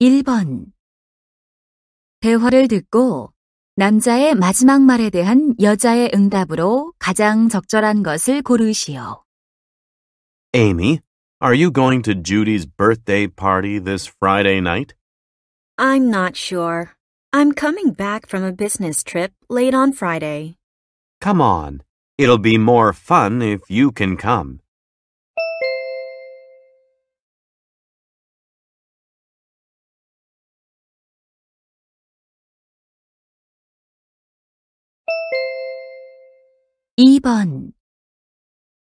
1번 대화를 듣고 남자의 마지막 말에 대한 여자의 응답으로 가장 적절한 것을 고르시오. Amy, are you going to Judy's birthday party this Friday night? I'm not sure. I'm coming back from a business trip late on Friday. Come on. It'll be more fun if you can come. 2번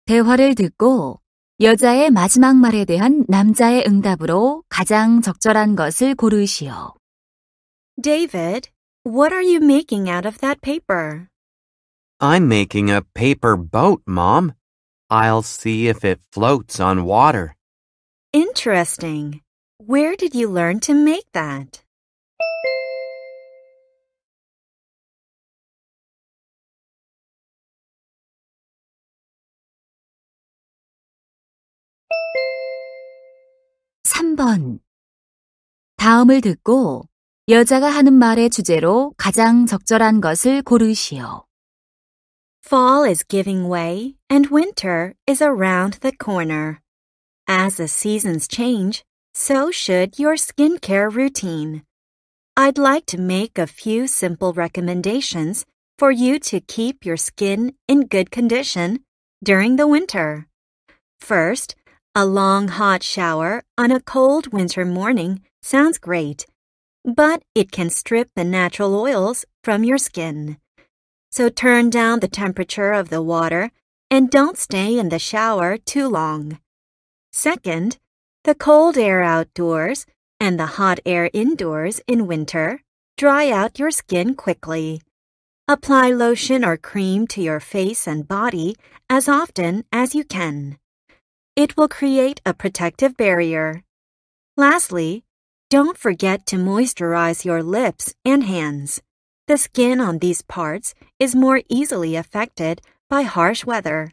대화를 듣고 여자의 마지막 말에 대한 남자의 응답으로 가장 적절한 것을 고르시오. David, what are you making out of that paper? I'm making a paper boat, Mom. I'll see if it floats on water. Interesting. Where did you learn to make that? 3번. 다음을 듣고 여자가 하는 말의 주제로 가장 적절한 것을 고르시오. Fall is giving way and winter is around the corner. As the seasons change, so should your skincare routine. I'd like to make a few simple recommendations for you to keep your skin in good condition during the winter. First, a long hot shower on a cold winter morning sounds great, but it can strip the natural oils from your skin. So turn down the temperature of the water and don't stay in the shower too long. Second, the cold air outdoors and the hot air indoors in winter dry out your skin quickly. Apply lotion or cream to your face and body as often as you can. It will create a protective barrier. Lastly, don't forget to moisturize your lips and hands. The skin on these parts is more easily affected by harsh weather.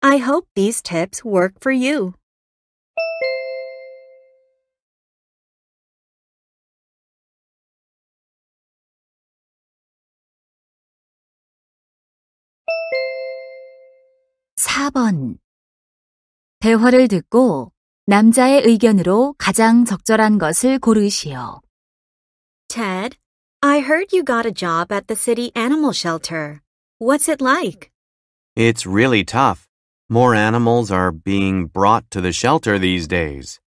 I hope these tips work for you. (4번) 대화를 듣고 남자의 의견으로 가장 적절한 것을 고르시오. Ted, I heard you got a job at the city animal shelter. What's it like? It's really tough. More animals are being brought to the shelter these days.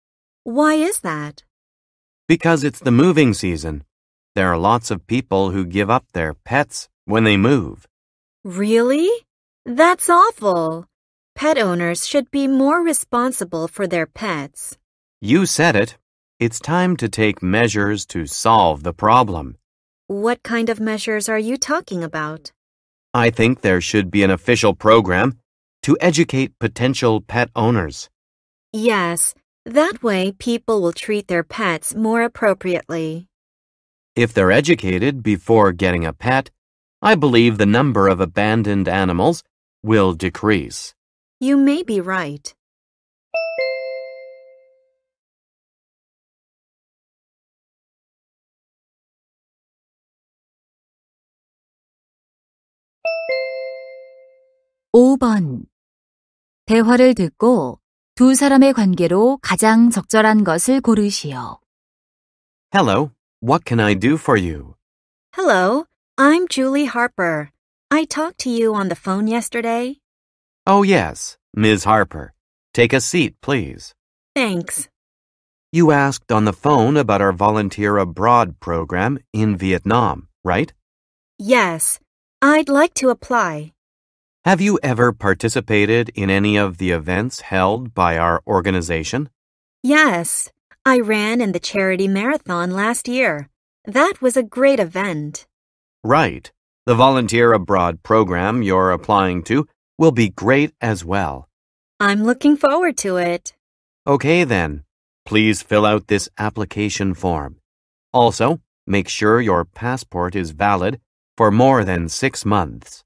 Why is that? Because it's the moving season. There are lots of people who give up their pets when they move. Really? That's awful. Pet owners should be more responsible for their pets. You said it. It's time to take measures to solve the problem. What kind of measures are you talking about? I think there should be an official program to educate potential pet owners. Yes, that way people will treat their pets more appropriately. If they're educated before getting a pet, I believe the number of abandoned animals will decrease. You may be right. (5번) 대화를 듣고 두 사람의 관계로 가장 적절한 것을 고르시오. Hello, what can I do for you? Hello, I'm Julie Harper. I talked to you on the phone yesterday. Oh, yes, Ms. Harper. Take a seat, please. Thanks. You asked on the phone about our volunteer abroad program in Vietnam, right? Yes. I'd like to apply. Have you ever participated in any of the events held by our organization? Yes. I ran in the charity marathon last year. That was a great event. Right. The Volunteer Abroad program you're applying to will be great as well. I'm looking forward to it. Okay then, please fill out this application form. Also, make sure your passport is valid for more than six months.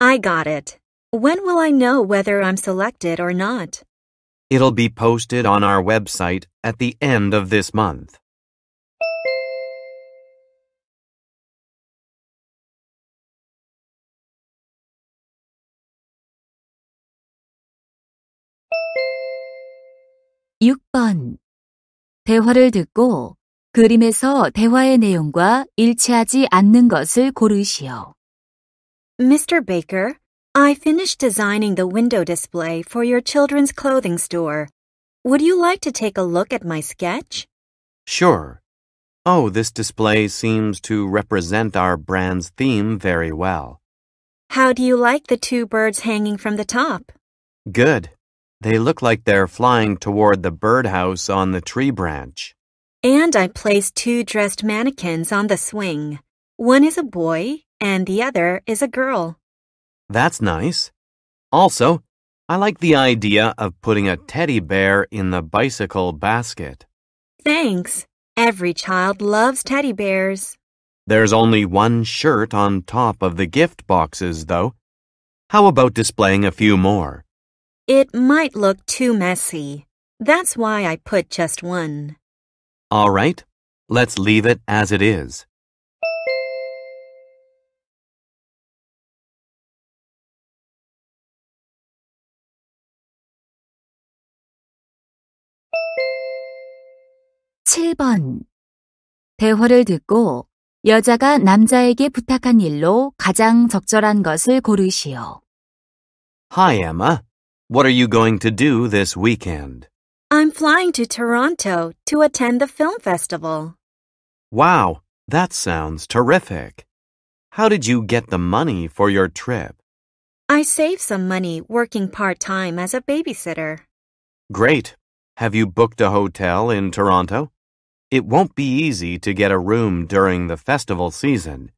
I got it. When will I know whether I'm selected or not? It'll be posted on our website at the end of this month. 6번. 대화를 듣고 그림에서 대화의 내용과 일치하지 않는 것을 고르시오. Mr. Baker, I finished designing the window display for your children's clothing store. Would you like to take a look at my sketch? Sure. Oh, this display seems to represent our brand's theme very well. How do you like the two birds hanging from the top? Good. They look like they're flying toward the birdhouse on the tree branch. And I placed two dressed mannequins on the swing. One is a boy and the other is a girl. That's nice. Also, I like the idea of putting a teddy bear in the bicycle basket. Thanks. Every child loves teddy bears. There's only one shirt on top of the gift boxes, though. How about displaying a few more? It might look too messy. That's why I put just one. All right, let's leave it as it is. (7번) 대화를 듣고 여자가 남자에게 부탁한 일로 가장 적절한 것을 고르시오. Hi, Emma. What are you going to do this weekend? I'm flying to Toronto to attend the film festival. Wow, that sounds terrific. How did you get the money for your trip? I saved some money working part time as a babysitter. Great. Have you booked a hotel in Toronto? It won't be easy to get a room during the festival season.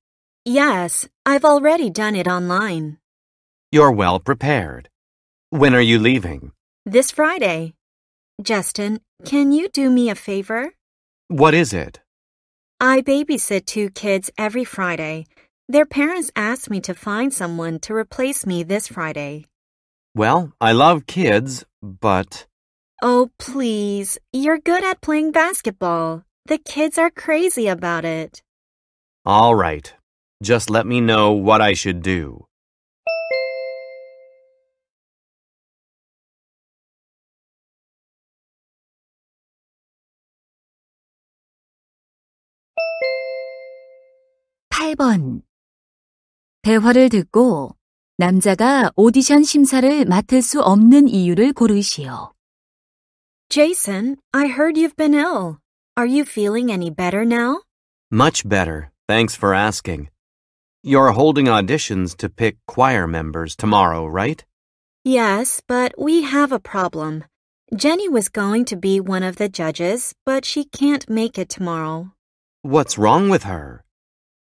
Yes, I've already done it online. You're well prepared. When are you leaving? This Friday. Justin, can you do me a favor? What is it? I babysit two kids every Friday. Their parents asked me to find someone to replace me this Friday. Well, I love kids, but. Oh, please. You're good at playing basketball. The kids are crazy about it. All right. Just let me know what I should do. 8번. 대화를 듣고 남자가 오디션 심사를 맡을 수 없는 이유를 고르시오. Jason, I heard you've been ill. Are you feeling any better now? Much better. Thanks for asking. You're holding auditions to pick choir members tomorrow, right? Yes, but we have a problem. Jenny was going to be one of the judges, but she can't make it tomorrow. What's wrong with her?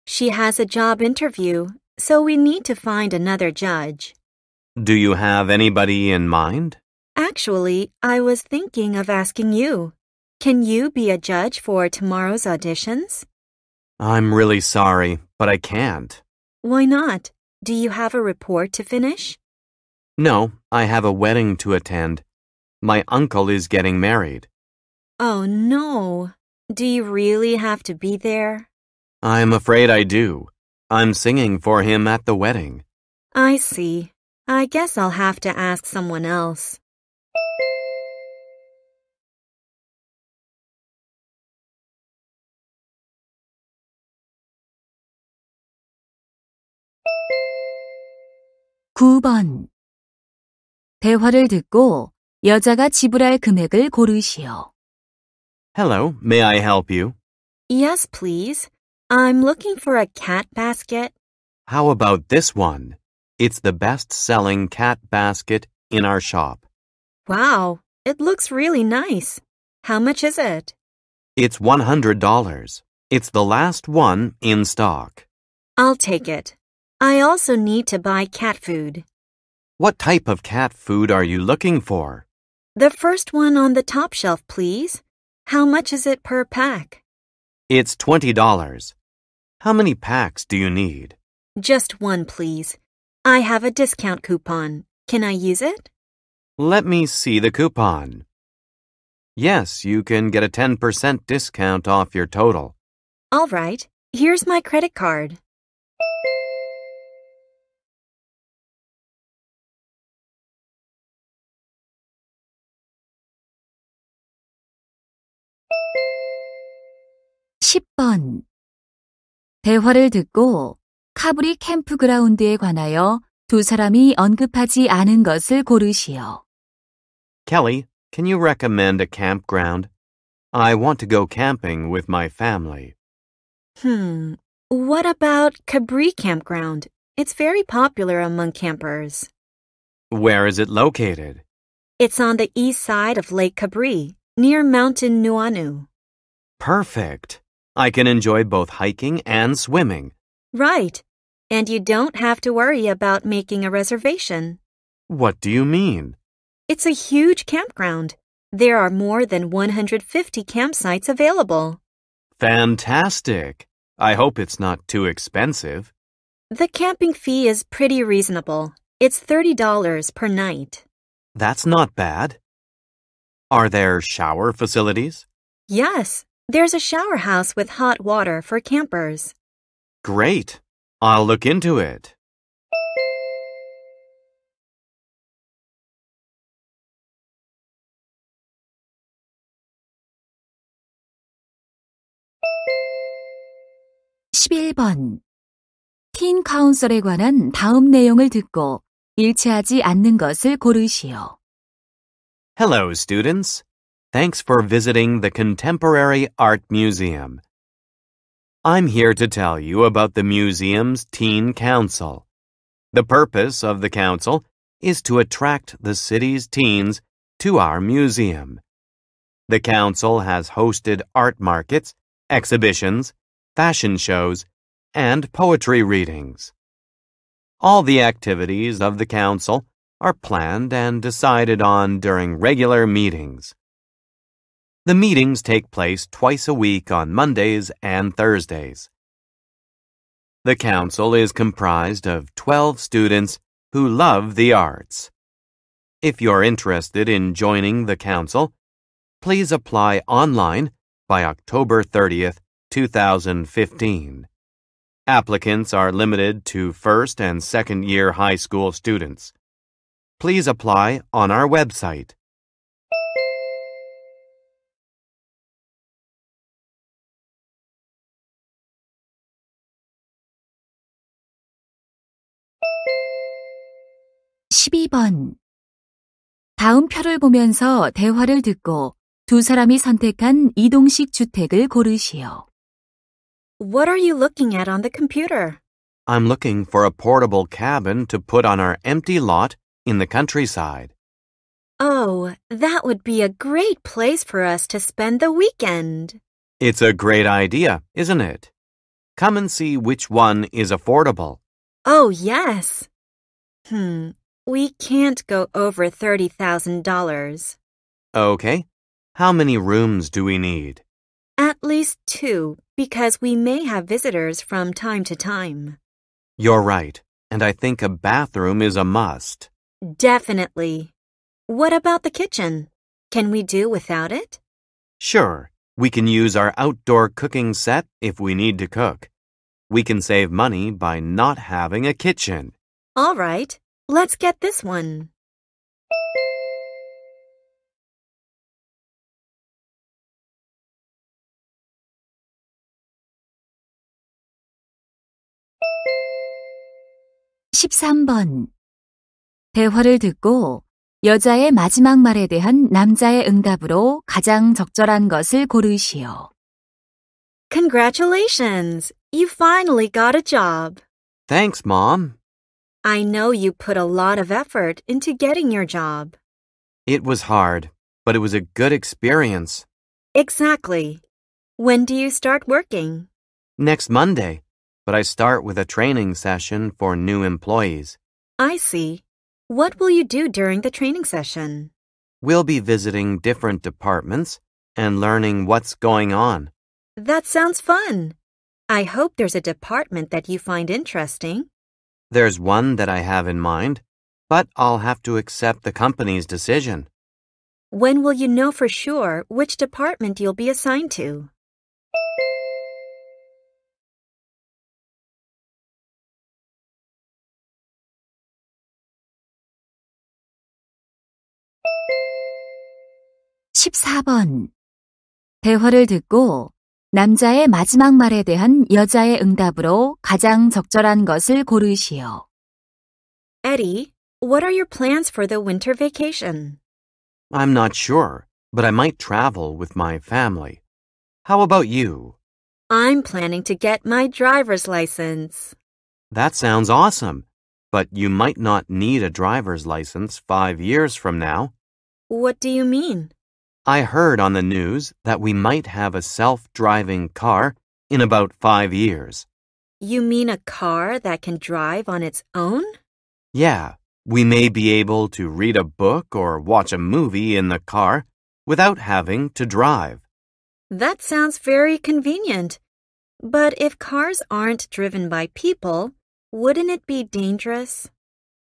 She has a job interview, so we need to find another judge. Do you have anybody in mind? Actually, I was thinking of asking you. Can you be a judge for tomorrow's auditions? I'm really sorry, but I can't. Why not? Do you have a report to finish? No, I have a wedding to attend. My uncle is getting married. Oh, no. Do you really have to be there? I'm afraid I do. I'm singing for him at the wedding. I see. I guess I'll have to ask someone else. (9번) 대화를 듣고 여자가 지불할 금액을 고르시오. Hello, may I help you? Yes, please. I'm looking for a cat basket. How about this one? It's the best selling cat basket in our shop. Wow, it looks really nice. How much is it? It's $100. It's the last one in stock. I'll take it. I also need to buy cat food. What type of cat food are you looking for? The first one on the top shelf, please. How much is it per pack? It's $20. How many packs do you need? Just one, please. I have a discount coupon. Can I use it? Let me see the coupon. Yes, you can get a 10% discount off your total. All right. Here's my credit card. 대화를 듣고 카브리 캠프그라운드에 관하여 두 사람이 언급하지 않은 것을 고르시오. Kelly, can you recommend a campground? I want to go camping with my family. Hmm, what about Cabri Campground? It's very popular among campers. Where is it located? It's on the east side of Lake Cabri, near Mountain Nuanu. Perfect. I can enjoy both hiking and swimming. Right. And you don't have to worry about making a reservation. What do you mean? It's a huge campground. There are more than 150 campsites available. Fantastic. I hope it's not too expensive. The camping fee is pretty reasonable. It's $30 per night. That's not bad. Are there shower facilities? Yes, there's a shower house with hot water for campers. Great. I'll look into it. (11번) 틴 카운슬에 관한 다음 내용을 듣고 일치하지 않는 것을 고르시오. Hello, students. Thanks for visiting the Contemporary Art Museum. I'm here to tell you about the museum's Teen Council. The purpose of the council is to attract the city's teens to our museum. The council has hosted art markets, exhibitions, fashion shows, and poetry readings. All the activities of the council are planned and decided on during regular meetings. The meetings take place twice a week on Mondays and Thursdays. The council is comprised of 12 students who love the arts. If you're interested in joining the council, please apply online by October 30th, 2015. Applicants are limited to first and second year high school students. Please apply on our website 12번. 다음 표를 보면서 대화를 듣고 두 사람이 선택한 이동식 주택을 고르시오. What are you looking at on the computer? I'm looking for a portable cabin to put on our empty lot in the countryside. Oh, that would be a great place for us to spend the weekend. It's a great idea, isn't it? Come and see which one is affordable. Oh, yes. Hmm, we can't go over $30,000. Okay. How many rooms do we need? At least two, because we may have visitors from time to time. You're right, and I think a bathroom is a must. Definitely. What about the kitchen? Can we do without it? Sure. We can use our outdoor cooking set if we need to cook. We can save money by not having a kitchen. All right. Let's get this one. 십삼 번 대화를 듣고 여자의 마지막 말에 대한 남자의 응답으로 가장 적절한 것을 고르시오. Congratulations! You finally got a job. Thanks, Mom. I know you put a lot of effort into getting your job. It was hard, but it was a good experience. Exactly. When do you start working? Next Monday, but I start with a training session for new employees. I see. What will you do during the training session? We'll be visiting different departments and learning what's going on. That sounds fun. I hope there's a department that you find interesting. There's one that I have in mind, but I'll have to accept the company's decision. When will you know for sure which department you'll be assigned to? (14번) 대화를 듣고 남자의 마지막 말에 대한 여자의 응답으로 가장 적절한 것을 고르시오. Eddie, what are your plans for the winter vacation? I'm not sure, but I might travel with my family. How about you? I'm planning to get my driver's license. That sounds awesome, but you might not need a driver's license five years from now. What do you mean? I heard on the news that we might have a self driving car in about five years. You mean a car that can drive on its own? Yeah, we may be able to read a book or watch a movie in the car without having to drive. That sounds very convenient. But if cars aren't driven by people, wouldn't it be dangerous?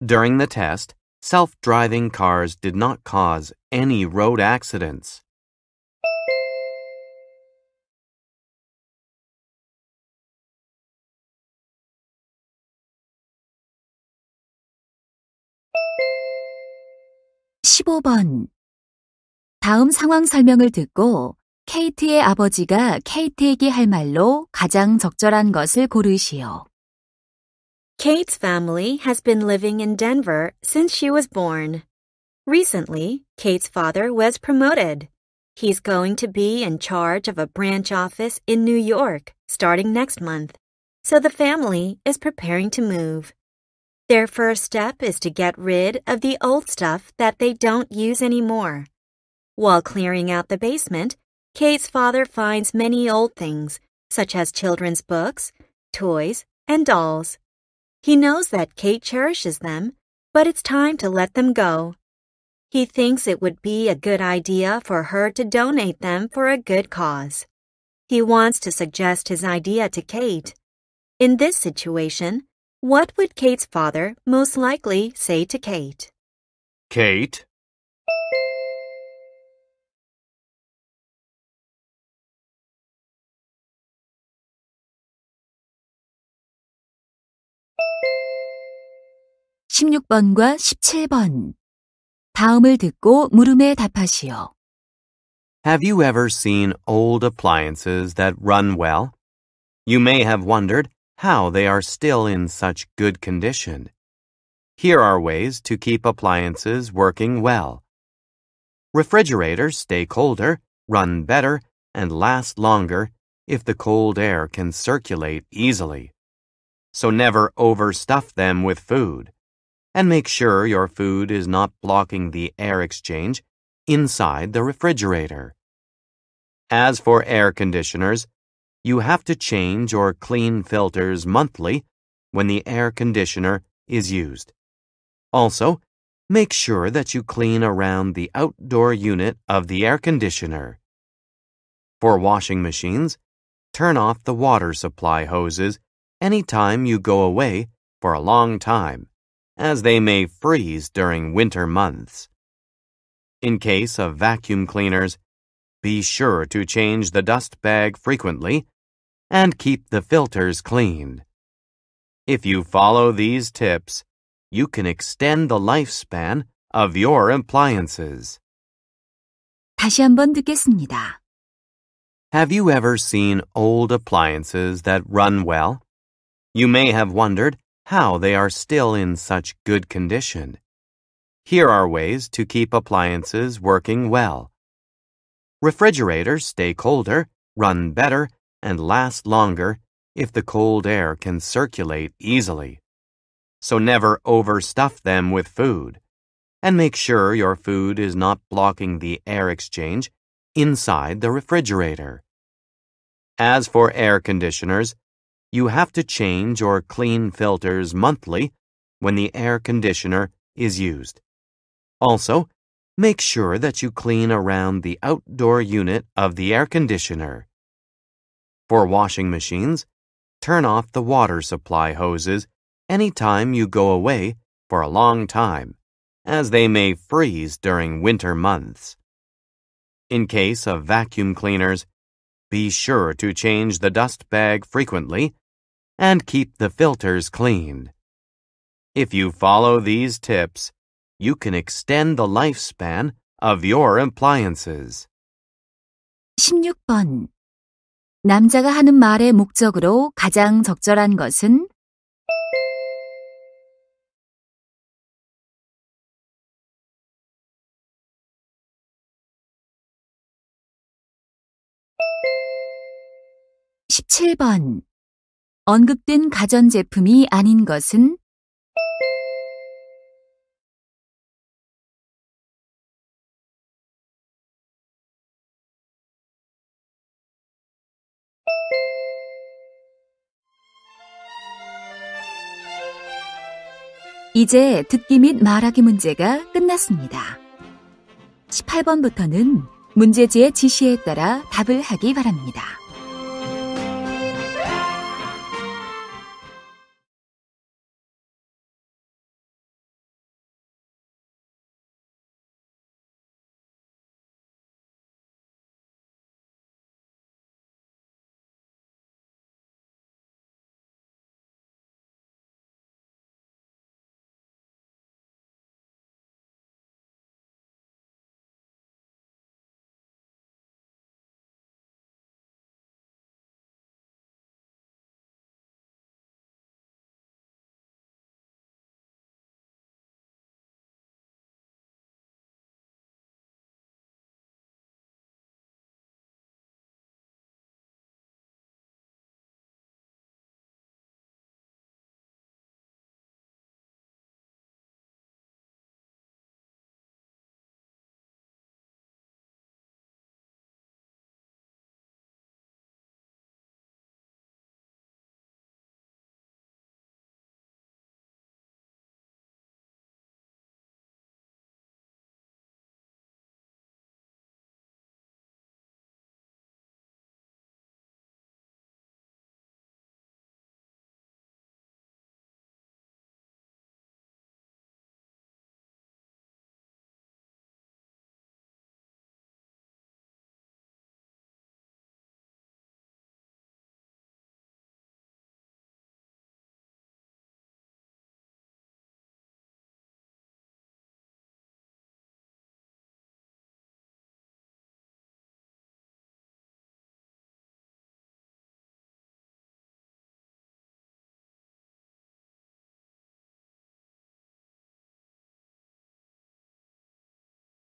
During the test, self driving cars did not cause any road accidents. (15번) 다음 상황 설명을 듣고 케이트의 아버지가 Kate에게 할 말로 가장 적절한 것을 고르시오. Kate's family has been living in Denver since she was born. Recently, Kate's father was promoted. He's going to be in charge of a branch office in New York starting next month, so the family is preparing to move. Their first step is to get rid of the old stuff that they don't use anymore. While clearing out the basement, Kate's father finds many old things, such as children's books, toys, and dolls. He knows that Kate cherishes them, but it's time to let them go. He thinks it would be a good idea for her to donate them for a good cause. He wants to suggest his idea to Kate. In this situation, what would Kate's father most likely say to Kate? Kate, 16번과 17번. 다음을 듣고 물음에 답하시오. Have you ever seen old appliances that run well? You may have wondered how they are still in such good condition. Here are ways to keep appliances working well. Refrigerators stay colder, run better, and last longer if the cold air can circulate easily. So never overstuff them with food and make sure your food is not blocking the air exchange inside the refrigerator. As for air conditioners, you have to change or clean filters monthly when the air conditioner is used. Also, make sure that you clean around the outdoor unit of the air conditioner. For washing machines, turn off the water supply hoses anytime you go away for a long time as they may freeze during winter months. In case of vacuum cleaners, be sure to change the dust bag frequently and keep the filters cleaned. If you follow these tips, you can extend the lifespan of your appliances. 다시 한번 듣겠습니다. Have you ever seen old appliances that run well? You may have wondered how they are still in such good condition. Here are ways to keep appliances working well. Refrigerators stay colder, run better, and last longer if the cold air can circulate easily. So never overstuff them with food. And make sure your food is not blocking the air exchange inside the refrigerator. As for air conditioners, you have to change or clean filters monthly when the air conditioner is used. Also, make sure that you clean around the outdoor unit of the air conditioner. For washing machines, turn off the water supply hoses any time you go away for a long time, as they may freeze during winter months. In case of vacuum cleaners, be sure to change the dust bag frequently and keep the filters clean. If you follow these tips, you can extend the lifespan of your appliances. 16번 남자가 하는 말의 목적으로 가장 적절한 것은 17번. 언급된 가전제품이 아닌 것은 이제 듣기 및 말하기 문제가 끝났습니다. 18번부터는 문제지의 지시에 따라 답을 하기 바랍니다.